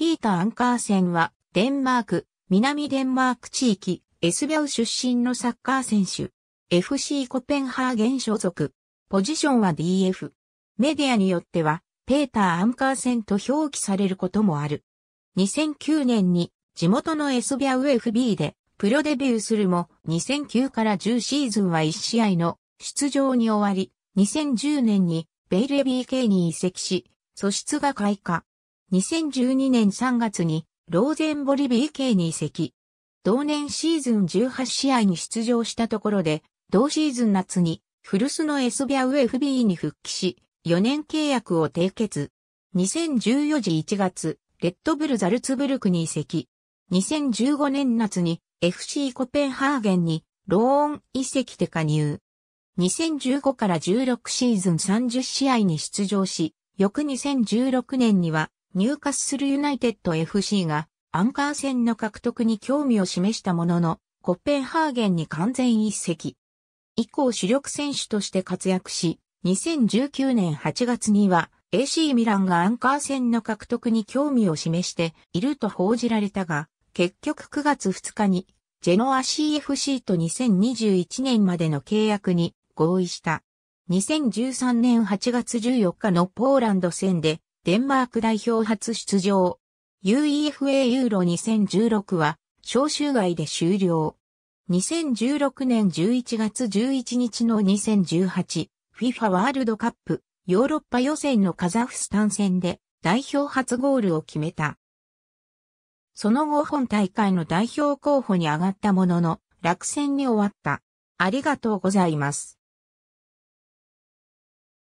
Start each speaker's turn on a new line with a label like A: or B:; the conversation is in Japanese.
A: ピーター・アンカーセンは、デンマーク、南デンマーク地域、エスビャウ出身のサッカー選手。FC コペンハーゲン所属。ポジションは DF。メディアによっては、ペーター・アンカーセンと表記されることもある。2009年に地元のエスビャウ FB でプロデビューするも2009から10シーズンは1試合の出場に終わり、2010年にベイレー系に移籍し、素質が開花。2012年3月にローゼンボリビー系に移籍。同年シーズン18試合に出場したところで、同シーズン夏に古巣のエスビアウフビ b に復帰し、4年契約を締結。2014時1月、レッドブルザルツブルクに移籍。2015年夏に FC コペンハーゲンにローン移籍で加入。2015から16シーズン30試合に出場し、翌2016年には入荷するユナイテッド FC がアンカー戦の獲得に興味を示したものの、コッペンハーゲンに完全一席。以降主力選手として活躍し、2019年8月には AC ミランがアンカー戦の獲得に興味を示していると報じられたが、結局9月2日にジェノア CFC と2021年までの契約に合意した。2013年8月14日のポーランド戦でデンマーク代表初出場。UEFA ユーロ2016は招集外で終了。2016年11月11日の 2018FIFA ワールドカップヨーロッパ予選のカザフスタン戦で代表初ゴールを決めた。その後本大会の代表候補に上がったものの落選に終わった。ありがとうございます。